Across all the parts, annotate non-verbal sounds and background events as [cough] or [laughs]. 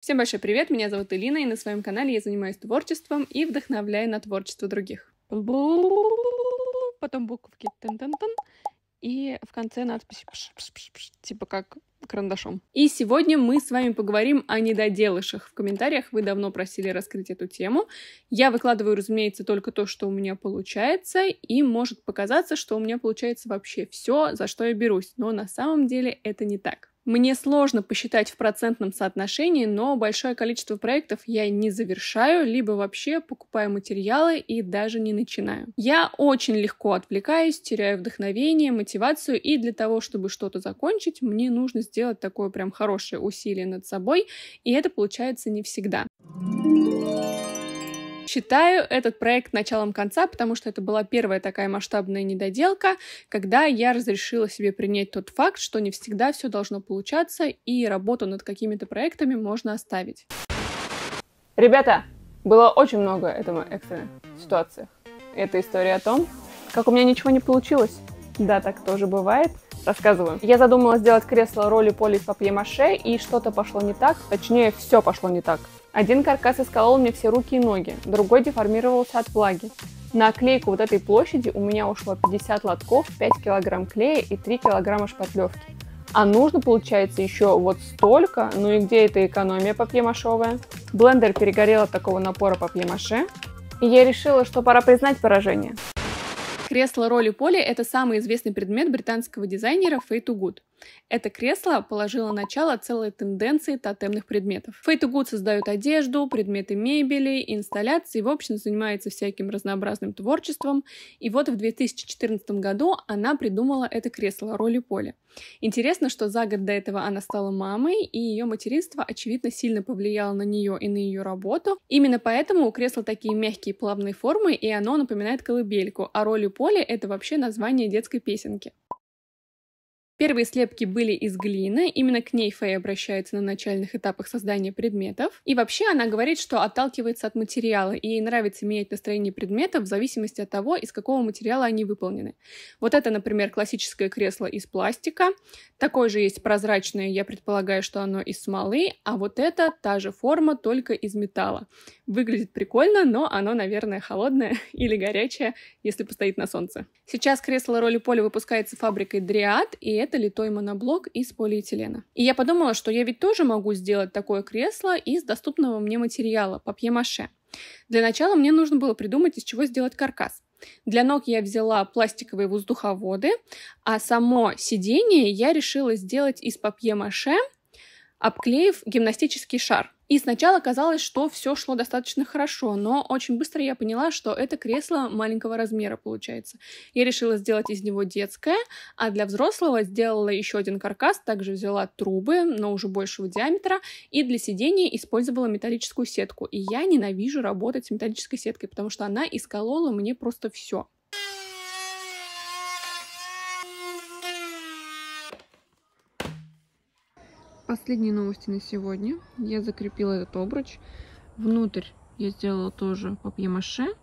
Всем большой привет, меня зовут Элина, и на своем канале я занимаюсь творчеством и вдохновляю на творчество других. Потом буковки тын -тын -тын, и в конце надпись типа как карандашом. И сегодня мы с вами поговорим о недоделышах. В комментариях вы давно просили раскрыть эту тему. Я выкладываю, разумеется, только то, что у меня получается, и может показаться, что у меня получается вообще все, за что я берусь, но на самом деле это не так. Мне сложно посчитать в процентном соотношении, но большое количество проектов я не завершаю, либо вообще покупаю материалы и даже не начинаю. Я очень легко отвлекаюсь, теряю вдохновение, мотивацию, и для того, чтобы что-то закончить, мне нужно сделать такое прям хорошее усилие над собой, и это получается не всегда. Считаю этот проект началом конца, потому что это была первая такая масштабная недоделка, когда я разрешила себе принять тот факт, что не всегда все должно получаться, и работу над какими-то проектами можно оставить. Ребята, было очень много этого экстренных ситуаций. Это история о том, как у меня ничего не получилось. Да, так тоже бывает рассказываю. Я задумала сделать кресло роли поли папье-маше, и что-то пошло не так, точнее, все пошло не так. Один каркас исколол мне все руки и ноги, другой деформировался от влаги. На клейку вот этой площади у меня ушло 50 лотков, 5 килограмм клея и 3 килограмма шпатлевки. А нужно, получается, еще вот столько. Ну и где эта экономия папье-машовая? Блендер перегорел от такого напора папье-маше. И я решила, что пора признать поражение. Кресло Роли Поли – это самый известный предмет британского дизайнера Фэй Тугут. Это кресло положило начало целой тенденции тотемных предметов. Fate Good создают одежду, предметы мебели, инсталляции, в общем, занимается всяким разнообразным творчеством. И вот в 2014 году она придумала это кресло роли поле Интересно, что за год до этого она стала мамой, и ее материнство, очевидно, сильно повлияло на нее и на ее работу. Именно поэтому у кресла такие мягкие плавные формы, и оно напоминает колыбельку, а роли поле это вообще название детской песенки. Первые слепки были из глины, именно к ней Фэй обращается на начальных этапах создания предметов. И вообще она говорит, что отталкивается от материала, и ей нравится менять настроение предметов в зависимости от того, из какого материала они выполнены. Вот это, например, классическое кресло из пластика. Такое же есть прозрачное, я предполагаю, что оно из смолы, а вот это та же форма, только из металла. Выглядит прикольно, но оно, наверное, холодное [laughs] или горячее, если постоит на солнце. Сейчас кресло роли поля выпускается фабрикой Дриад, и это литой моноблок из полиэтилена. И я подумала, что я ведь тоже могу сделать такое кресло из доступного мне материала папье-маше. Для начала мне нужно было придумать, из чего сделать каркас. Для ног я взяла пластиковые воздуховоды, а само сиденье я решила сделать из папье-маше – обклеив гимнастический шар. И сначала казалось, что все шло достаточно хорошо, но очень быстро я поняла, что это кресло маленького размера получается. Я решила сделать из него детское, а для взрослого сделала еще один каркас, также взяла трубы, но уже большего диаметра, и для сидения использовала металлическую сетку. И я ненавижу работать с металлической сеткой, потому что она исколола мне просто все. Последние новости на сегодня. Я закрепила этот обруч. Внутрь я сделала тоже папье-маше,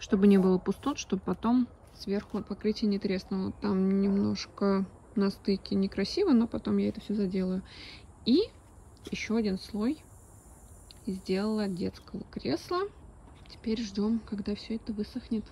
чтобы не было пустот, чтобы потом сверху покрытие не треснуло. Там немножко на стыке некрасиво, но потом я это все заделаю. И еще один слой сделала детского кресла. Теперь ждем, когда все это высохнет.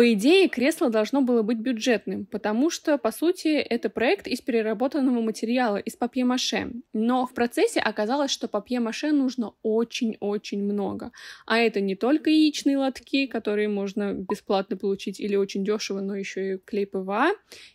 По идее, кресло должно было быть бюджетным, потому что, по сути, это проект из переработанного материала, из папье-маше. Но в процессе оказалось, что папье-маше нужно очень-очень много. А это не только яичные лотки, которые можно бесплатно получить или очень дешево, но еще и клей ПВА,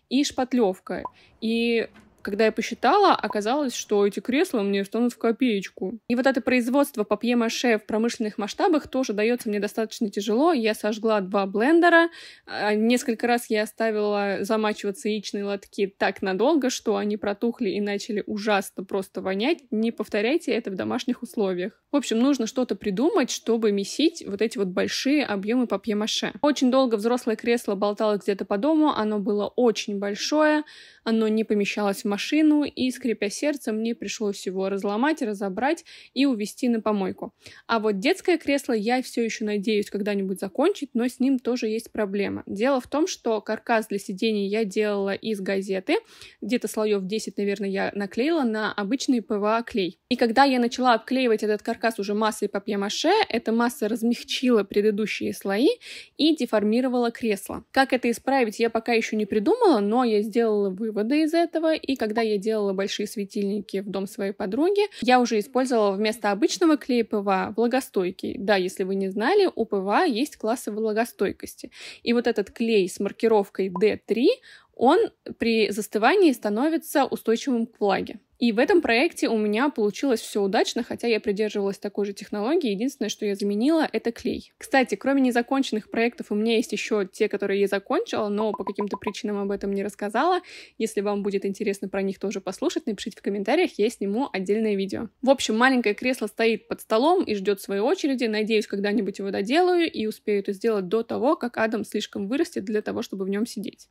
и шпатлевка. И когда я посчитала, оказалось, что эти кресла мне станут в копеечку. И вот это производство папье-маше в промышленных масштабах тоже дается мне достаточно тяжело. Я сожгла два блендера. А, несколько раз я оставила замачиваться яичные лотки так надолго, что они протухли и начали ужасно просто вонять. Не повторяйте это в домашних условиях. В общем, нужно что-то придумать, чтобы месить вот эти вот большие объемы папье-маше. Очень долго взрослое кресло болталось где-то по дому, оно было очень большое, оно не помещалось в машину, и, скрипя сердце, мне пришлось его разломать, разобрать и увезти на помойку. А вот детское кресло я все еще надеюсь когда-нибудь закончить, но с ним тоже есть проблема. Дело в том, что каркас для сидений я делала из газеты, где-то слоев 10, наверное, я наклеила на обычный ПВА-клей. И когда я начала обклеивать этот каркас уже массой папье-маше, эта масса размягчила предыдущие слои и деформировала кресло. Как это исправить, я пока еще не придумала, но я сделала выводы из этого, и когда я делала большие светильники в дом своей подруги, я уже использовала вместо обычного клея ПВА влагостойкий. Да, если вы не знали, у ПВА есть классы влагостойкости. И вот этот клей с маркировкой D3, он при застывании становится устойчивым к влаге. И в этом проекте у меня получилось все удачно, хотя я придерживалась такой же технологии. Единственное, что я заменила, это клей. Кстати, кроме незаконченных проектов, у меня есть еще те, которые я закончила, но по каким-то причинам об этом не рассказала. Если вам будет интересно про них тоже послушать, напишите в комментариях, я сниму отдельное видео. В общем, маленькое кресло стоит под столом и ждет своей очереди. Надеюсь, когда-нибудь его доделаю и успею это сделать до того, как Адам слишком вырастет для того, чтобы в нем сидеть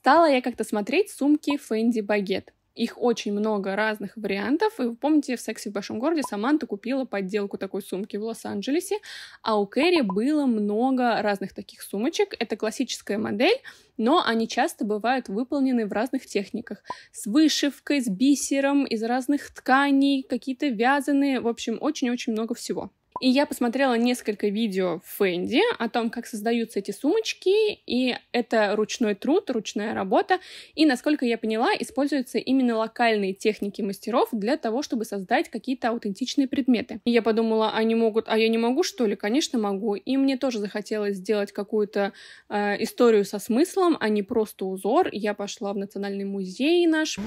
стала я как-то смотреть сумки Фэнди Багет. Их очень много разных вариантов. И вы помните, в «Сексе в большом городе» Саманта купила подделку такой сумки в Лос-Анджелесе, а у Кэрри было много разных таких сумочек. Это классическая модель, но они часто бывают выполнены в разных техниках. С вышивкой, с бисером, из разных тканей, какие-то вязаные. В общем, очень-очень много всего. И я посмотрела несколько видео в Фэнди о том, как создаются эти сумочки, и это ручной труд, ручная работа, и, насколько я поняла, используются именно локальные техники мастеров для того, чтобы создать какие-то аутентичные предметы. И я подумала, они а могут, а я не могу, что ли? Конечно, могу. И мне тоже захотелось сделать какую-то э, историю со смыслом, а не просто узор. Я пошла в Национальный музей наш,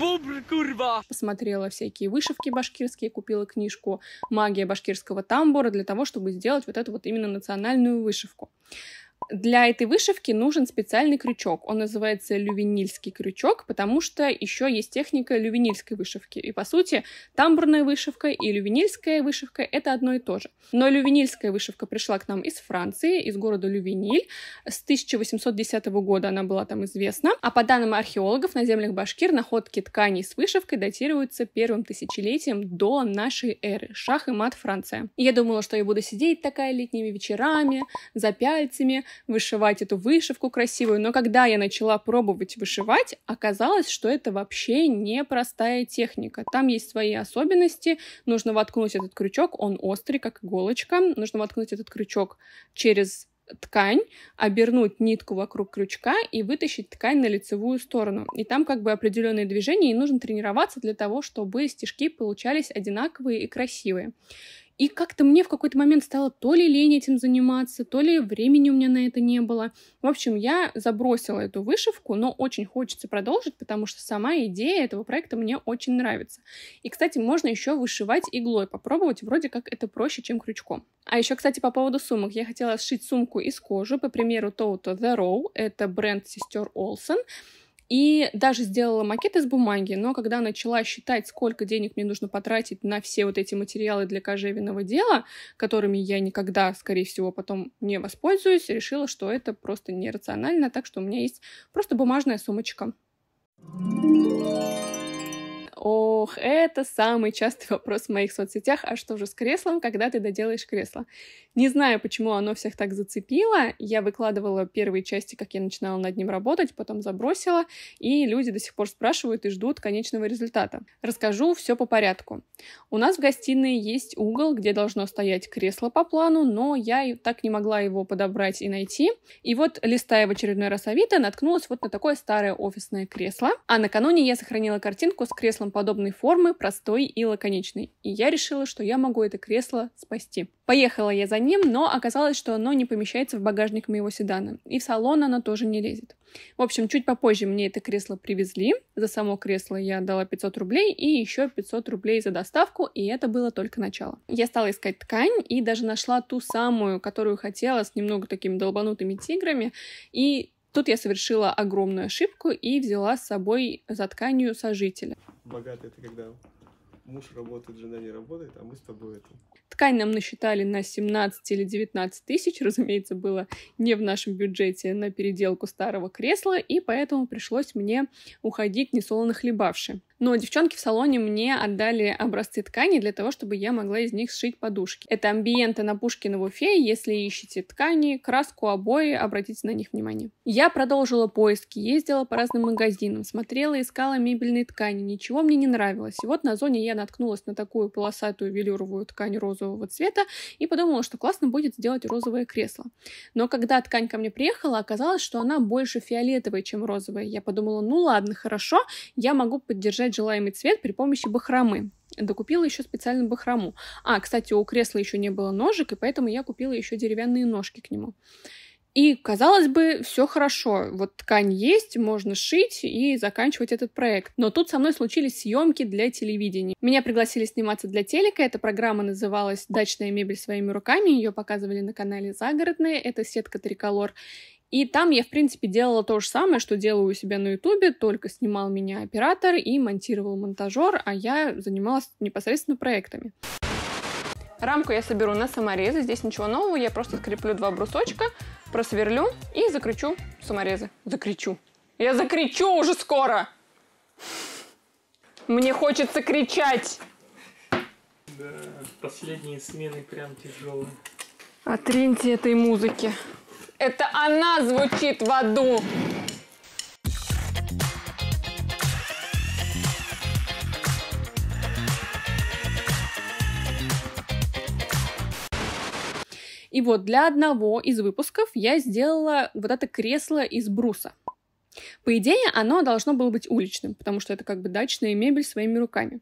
посмотрела всякие вышивки башкирские, купила книжку «Магия башкирского тамбура» для для того, чтобы сделать вот эту вот именно национальную вышивку. Для этой вышивки нужен специальный крючок. Он называется лювинильский крючок, потому что еще есть техника лювинильской вышивки. И, по сути, тамбурная вышивка и лювинильская вышивка — это одно и то же. Но лювинильская вышивка пришла к нам из Франции, из города Лювиниль. С 1810 года она была там известна. А по данным археологов, на землях Башкир находки тканей с вышивкой датируются первым тысячелетием до нашей эры. Шах и мат Франция. Я думала, что я буду сидеть такая летними вечерами, за пяльцами, вышивать эту вышивку красивую. Но когда я начала пробовать вышивать, оказалось, что это вообще непростая техника. Там есть свои особенности. Нужно воткнуть этот крючок, он острый, как иголочка. Нужно воткнуть этот крючок через ткань, обернуть нитку вокруг крючка и вытащить ткань на лицевую сторону. И там как бы определенные движения, и нужно тренироваться для того, чтобы стежки получались одинаковые и красивые. И как-то мне в какой-то момент стало то ли лень этим заниматься, то ли времени у меня на это не было. В общем, я забросила эту вышивку, но очень хочется продолжить, потому что сама идея этого проекта мне очень нравится. И, кстати, можно еще вышивать иглой, попробовать, вроде как это проще, чем крючком. А еще, кстати, по поводу сумок. Я хотела сшить сумку из кожи, по примеру, Тоута The Row, это бренд сестер Олсен. И даже сделала макет из бумаги, но когда начала считать, сколько денег мне нужно потратить на все вот эти материалы для кожевенного дела, которыми я никогда, скорее всего, потом не воспользуюсь, решила, что это просто нерационально, так что у меня есть просто бумажная сумочка. Thank you. Ох, это самый частый вопрос в моих соцсетях. А что же с креслом, когда ты доделаешь кресло? Не знаю, почему оно всех так зацепило. Я выкладывала первые части, как я начинала над ним работать, потом забросила, и люди до сих пор спрашивают и ждут конечного результата. Расскажу все по порядку. У нас в гостиной есть угол, где должно стоять кресло по плану, но я так не могла его подобрать и найти. И вот, листая в очередной раз Авито, наткнулась вот на такое старое офисное кресло. А накануне я сохранила картинку с креслом подобной формы, простой и лаконичной. И я решила, что я могу это кресло спасти. Поехала я за ним, но оказалось, что оно не помещается в багажник моего седана. И в салон оно тоже не лезет. В общем, чуть попозже мне это кресло привезли. За само кресло я дала 500 рублей и еще 500 рублей за доставку, и это было только начало. Я стала искать ткань и даже нашла ту самую, которую хотела, с немного такими долбанутыми тиграми. И Тут я совершила огромную ошибку и взяла с собой за тканью сожителя богатый, это когда муж работает, жена не работает, а мы с тобой это... Ткань нам насчитали на 17 или 19 тысяч, [laughs] разумеется, было не в нашем бюджете на переделку старого кресла, и поэтому пришлось мне уходить несолоно хлебавши. Но девчонки в салоне мне отдали образцы ткани для того, чтобы я могла из них сшить подушки. Это амбиенты на Пушкиного Уфе, Если ищете ткани, краску, обои, обратите на них внимание. Я продолжила поиски, ездила по разным магазинам, смотрела, искала мебельные ткани. Ничего мне не нравилось. И вот на зоне я наткнулась на такую полосатую велюровую ткань розового цвета и подумала, что классно будет сделать розовое кресло. Но когда ткань ко мне приехала, оказалось, что она больше фиолетовая, чем розовая. Я подумала, ну ладно, хорошо, я могу поддержать желаемый цвет при помощи бахромы. Докупила еще специальную бахрому. А, кстати, у кресла еще не было ножек, и поэтому я купила еще деревянные ножки к нему. И, казалось бы, все хорошо. Вот ткань есть, можно шить и заканчивать этот проект. Но тут со мной случились съемки для телевидения. Меня пригласили сниматься для телека. Эта программа называлась «Дачная мебель своими руками». Ее показывали на канале «Загородная». Это сетка «Триколор». И там я, в принципе, делала то же самое, что делаю у себя на Ютубе, только снимал меня оператор и монтировал монтажер, а я занималась непосредственно проектами. Рамку я соберу на саморезы, здесь ничего нового, я просто скреплю два брусочка, просверлю и закручу саморезы. Закричу. Я закричу уже скоро! Мне хочется кричать! Да, последние смены прям тяжелые. Отриньте этой музыки. Это она звучит в аду. И вот для одного из выпусков я сделала вот это кресло из бруса. По идее, оно должно было быть уличным, потому что это как бы дачная мебель своими руками.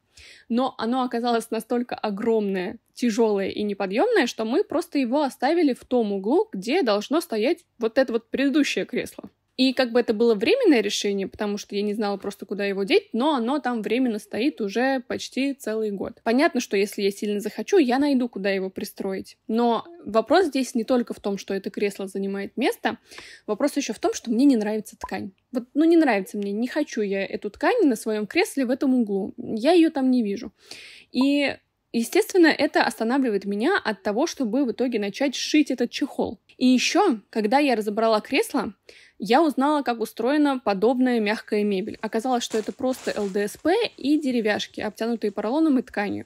Но оно оказалось настолько огромное, тяжелое и неподъемное, что мы просто его оставили в том углу, где должно стоять вот это вот предыдущее кресло. И как бы это было временное решение, потому что я не знала просто, куда его деть, но оно там временно стоит уже почти целый год. Понятно, что если я сильно захочу, я найду, куда его пристроить. Но вопрос здесь не только в том, что это кресло занимает место, вопрос еще в том, что мне не нравится ткань. Вот, ну, не нравится мне, не хочу я эту ткань на своем кресле в этом углу. Я ее там не вижу. И Естественно, это останавливает меня от того, чтобы в итоге начать шить этот чехол. И еще, когда я разобрала кресло, я узнала, как устроена подобная мягкая мебель. Оказалось, что это просто ЛДСП и деревяшки, обтянутые поролоном и тканью.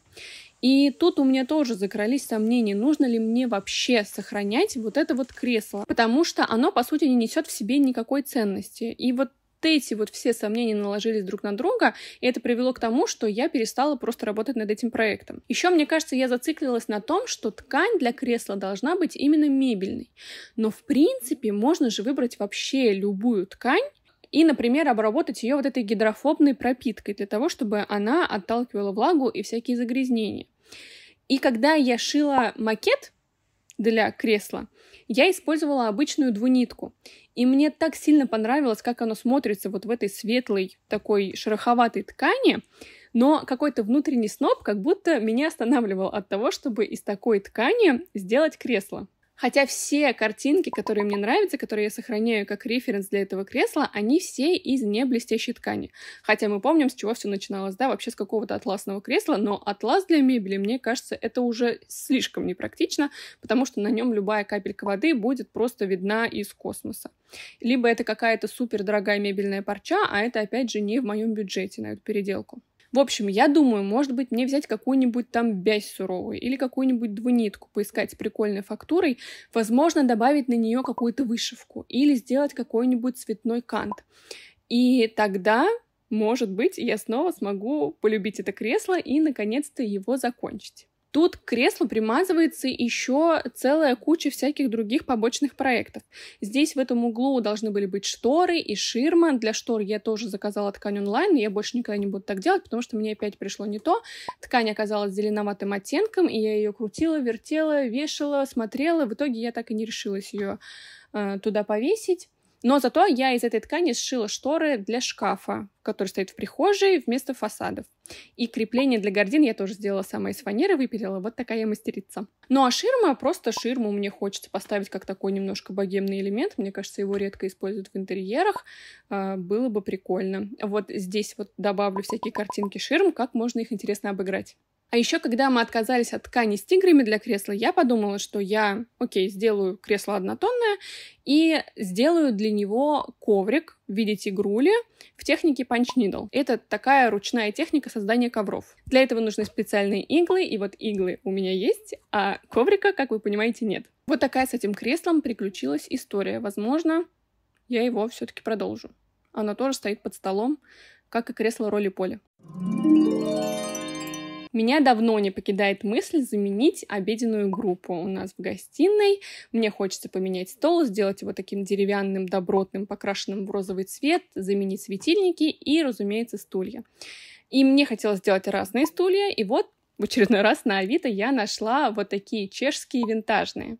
И тут у меня тоже закрались сомнения, нужно ли мне вообще сохранять вот это вот кресло, потому что оно, по сути, не несет в себе никакой ценности. И вот эти вот все сомнения наложились друг на друга, и это привело к тому, что я перестала просто работать над этим проектом. Еще, мне кажется, я зациклилась на том, что ткань для кресла должна быть именно мебельной. Но, в принципе, можно же выбрать вообще любую ткань, и, например, обработать ее вот этой гидрофобной пропиткой для того, чтобы она отталкивала влагу и всякие загрязнения. И когда я шила макет для кресла. Я использовала обычную двунитку. И мне так сильно понравилось, как оно смотрится вот в этой светлой, такой шероховатой ткани. Но какой-то внутренний сноб как будто меня останавливал от того, чтобы из такой ткани сделать кресло. Хотя все картинки, которые мне нравятся, которые я сохраняю как референс для этого кресла, они все из не блестящей ткани. Хотя мы помним, с чего все начиналось, да, вообще с какого-то атласного кресла, но атлас для мебели, мне кажется, это уже слишком непрактично, потому что на нем любая капелька воды будет просто видна из космоса. Либо это какая-то супер дорогая мебельная парча, а это опять же не в моем бюджете на эту переделку. В общем, я думаю, может быть, мне взять какую-нибудь там бязь суровую или какую-нибудь двунитку, поискать с прикольной фактурой, возможно, добавить на нее какую-то вышивку или сделать какой-нибудь цветной кант. И тогда может быть, я снова смогу полюбить это кресло и, наконец-то, его закончить. Тут к креслу примазывается еще целая куча всяких других побочных проектов. Здесь в этом углу должны были быть шторы и ширма. Для штор я тоже заказала ткань онлайн, я больше никогда не буду так делать, потому что мне опять пришло не то. Ткань оказалась зеленоватым оттенком, и я ее крутила, вертела, вешала, смотрела. В итоге я так и не решилась ее э, туда повесить. Но зато я из этой ткани сшила шторы для шкафа, который стоит в прихожей вместо фасадов. И крепление для гордин я тоже сделала сама из фанеры, выпилила. Вот такая я мастерица. Ну а ширма, просто ширму мне хочется поставить как такой немножко богемный элемент. Мне кажется, его редко используют в интерьерах. А, было бы прикольно. Вот здесь вот добавлю всякие картинки ширм, как можно их интересно обыграть. А еще, когда мы отказались от ткани с тиграми для кресла, я подумала, что я, окей, сделаю кресло однотонное и сделаю для него коврик в виде тигрули в технике punch needle. Это такая ручная техника создания ковров. Для этого нужны специальные иглы, и вот иглы у меня есть, а коврика, как вы понимаете, нет. Вот такая с этим креслом приключилась история. Возможно, я его все-таки продолжу. Оно тоже стоит под столом, как и кресло роли поля. Меня давно не покидает мысль заменить обеденную группу у нас в гостиной. Мне хочется поменять стол, сделать его таким деревянным, добротным, покрашенным в розовый цвет, заменить светильники и, разумеется, стулья. И мне хотелось сделать разные стулья, и вот в очередной раз на Авито я нашла вот такие чешские винтажные.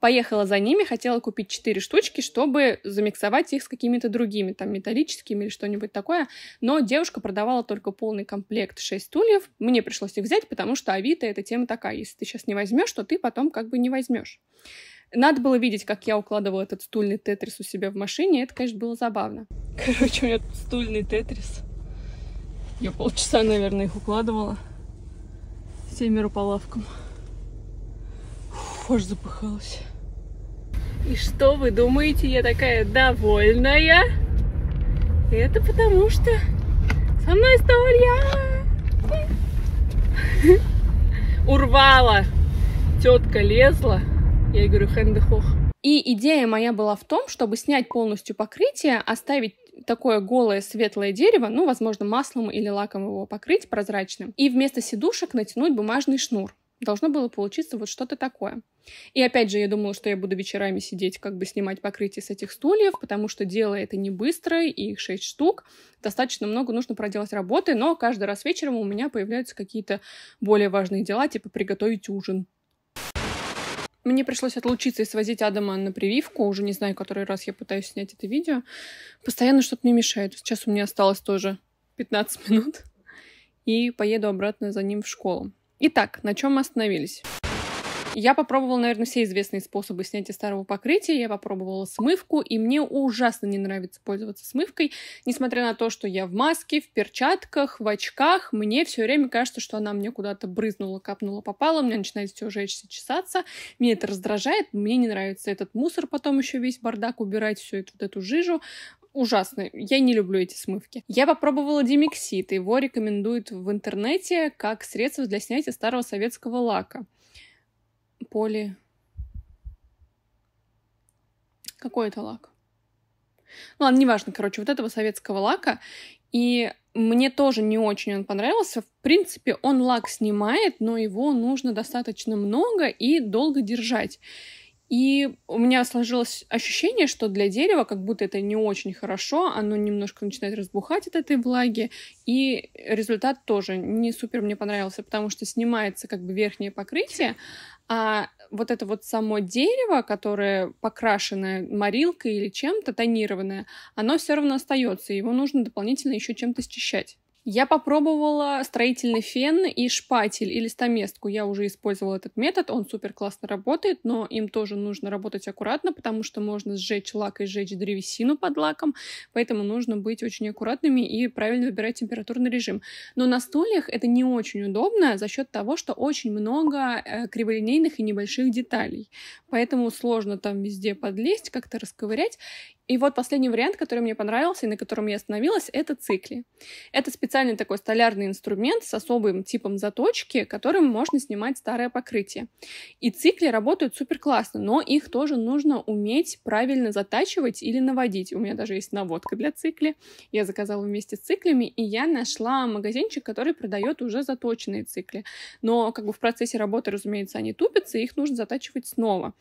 Поехала за ними, хотела купить четыре штучки, чтобы замиксовать их с какими-то другими, там, металлическими или что-нибудь такое. Но девушка продавала только полный комплект 6 стульев. Мне пришлось их взять, потому что Авито — эта тема такая. Если ты сейчас не возьмешь, то ты потом как бы не возьмешь. Надо было видеть, как я укладывала этот стульный тетрис у себя в машине. Это, конечно, было забавно. Короче, у меня тут стульный тетрис. Я полчаса, наверное, их укладывала. Семеро по лавкам. Уф, запыхалась. И что вы думаете, я такая довольная? Это потому что со мной столь я [laughs] урвала. Тетка лезла. Я ей говорю, хэндехох. И идея моя была в том, чтобы снять полностью покрытие, оставить такое голое светлое дерево, ну, возможно, маслом или лаком его покрыть прозрачным, и вместо сидушек натянуть бумажный шнур. Должно было получиться вот что-то такое. И опять же, я думала, что я буду вечерами сидеть, как бы снимать покрытие с этих стульев, потому что дело это не быстро, и их шесть штук. Достаточно много нужно проделать работы, но каждый раз вечером у меня появляются какие-то более важные дела, типа приготовить ужин. Мне пришлось отлучиться и свозить Адама на прививку. Уже не знаю, который раз я пытаюсь снять это видео. Постоянно что-то мне мешает. Сейчас у меня осталось тоже 15 минут. И поеду обратно за ним в школу. Итак, на чем мы остановились? Я попробовала, наверное, все известные способы снятия старого покрытия. Я попробовала смывку, и мне ужасно не нравится пользоваться смывкой. Несмотря на то, что я в маске, в перчатках, в очках, мне все время кажется, что она мне куда-то брызнула, капнула, попала. У меня начинает все жечься, чесаться. Мне это раздражает, мне не нравится этот мусор, потом еще весь бардак убирать, всю эту, вот эту жижу ужасно. Я не люблю эти смывки. Я попробовала демиксит. Его рекомендуют в интернете как средство для снятия старого советского лака. Поли... Какой это лак? Ну ладно, неважно, короче, вот этого советского лака. И мне тоже не очень он понравился. В принципе, он лак снимает, но его нужно достаточно много и долго держать. И у меня сложилось ощущение, что для дерева как будто это не очень хорошо, оно немножко начинает разбухать от этой влаги, и результат тоже не супер мне понравился, потому что снимается как бы верхнее покрытие, а вот это вот само дерево, которое покрашенное, морилкой или чем-то тонированное, оно все равно остается, его нужно дополнительно еще чем-то счищать. Я попробовала строительный фен и шпатель или стаместку. Я уже использовала этот метод, он супер классно работает, но им тоже нужно работать аккуратно, потому что можно сжечь лак и сжечь древесину под лаком, поэтому нужно быть очень аккуратными и правильно выбирать температурный режим. Но на стульях это не очень удобно за счет того, что очень много э, криволинейных и небольших деталей, поэтому сложно там везде подлезть, как-то расковырять, и вот последний вариант, который мне понравился и на котором я остановилась, это цикли. Это специальный такой столярный инструмент с особым типом заточки, которым можно снимать старое покрытие. И цикли работают супер классно, но их тоже нужно уметь правильно затачивать или наводить. У меня даже есть наводка для цикли. Я заказала вместе с циклями, и я нашла магазинчик, который продает уже заточенные цикли. Но как бы в процессе работы, разумеется, они тупятся, и их нужно затачивать снова.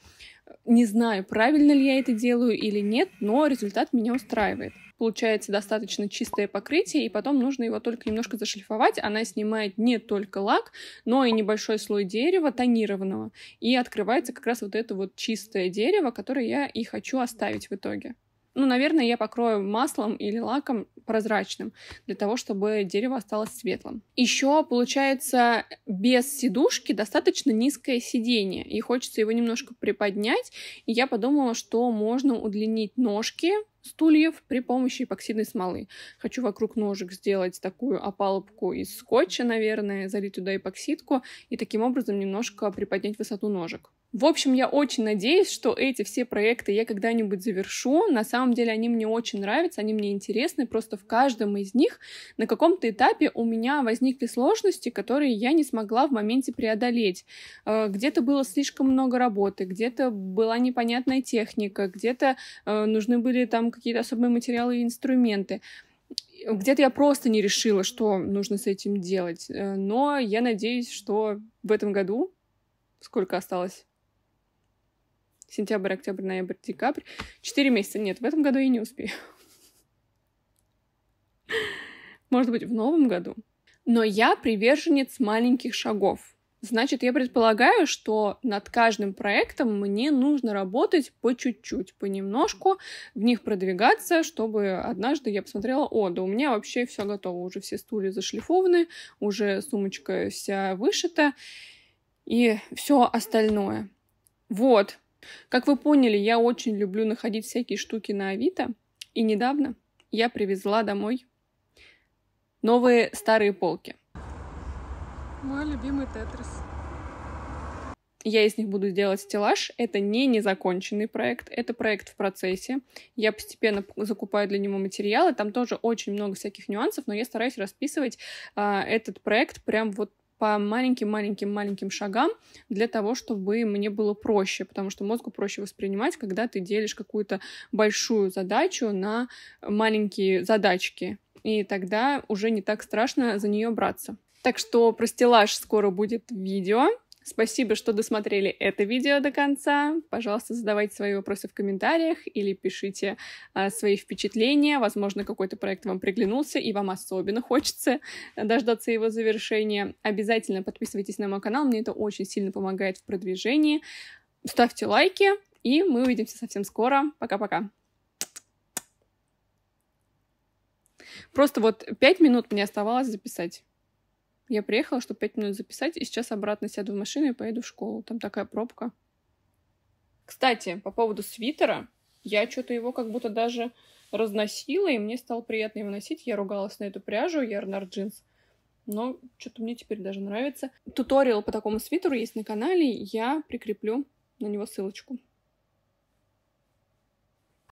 Не знаю, правильно ли я это делаю или нет, но результат меня устраивает. Получается достаточно чистое покрытие, и потом нужно его только немножко зашлифовать. Она снимает не только лак, но и небольшой слой дерева тонированного. И открывается как раз вот это вот чистое дерево, которое я и хочу оставить в итоге ну, наверное, я покрою маслом или лаком прозрачным, для того, чтобы дерево осталось светлым. Еще, получается, без сидушки достаточно низкое сидение, и хочется его немножко приподнять. И я подумала, что можно удлинить ножки стульев при помощи эпоксидной смолы. Хочу вокруг ножек сделать такую опалубку из скотча, наверное, залить туда эпоксидку и таким образом немножко приподнять высоту ножек. В общем, я очень надеюсь, что эти все проекты я когда-нибудь завершу. На самом деле они мне очень нравятся, они мне интересны. Просто в каждом из них на каком-то этапе у меня возникли сложности, которые я не смогла в моменте преодолеть. Э, где-то было слишком много работы, где-то была непонятная техника, где-то э, нужны были там какие-то особые материалы и инструменты где-то я просто не решила, что нужно с этим делать. Э, но я надеюсь, что в этом году, сколько осталось сентябрь, октябрь, ноябрь, декабрь. Четыре месяца. Нет, в этом году я не успею. Может быть, в новом году. Но я приверженец маленьких шагов. Значит, я предполагаю, что над каждым проектом мне нужно работать по чуть-чуть, понемножку, в них продвигаться, чтобы однажды я посмотрела, о, да у меня вообще все готово, уже все стулья зашлифованы, уже сумочка вся вышита и все остальное. Вот, как вы поняли, я очень люблю находить всякие штуки на Авито, и недавно я привезла домой новые старые полки. Мой любимый тетрис. Я из них буду делать стеллаж. Это не незаконченный проект, это проект в процессе. Я постепенно закупаю для него материалы. Там тоже очень много всяких нюансов, но я стараюсь расписывать а, этот проект прям вот по маленьким-маленьким-маленьким шагам для того, чтобы мне было проще, потому что мозгу проще воспринимать, когда ты делишь какую-то большую задачу на маленькие задачки, и тогда уже не так страшно за нее браться. Так что про стеллаж скоро будет видео. Спасибо, что досмотрели это видео до конца. Пожалуйста, задавайте свои вопросы в комментариях или пишите а, свои впечатления. Возможно, какой-то проект вам приглянулся и вам особенно хочется э, дождаться его завершения. Обязательно подписывайтесь на мой канал, мне это очень сильно помогает в продвижении. Ставьте лайки, и мы увидимся совсем скоро. Пока-пока. Просто вот пять минут мне оставалось записать. Я приехала, чтобы пять минут записать, и сейчас обратно сяду в машину и поеду в школу. Там такая пробка. Кстати, по поводу свитера, я что-то его как будто даже разносила, и мне стало приятно его носить. Я ругалась на эту пряжу, Ярнар джинс. Но что-то мне теперь даже нравится. Туториал по такому свитеру есть на канале, я прикреплю на него ссылочку.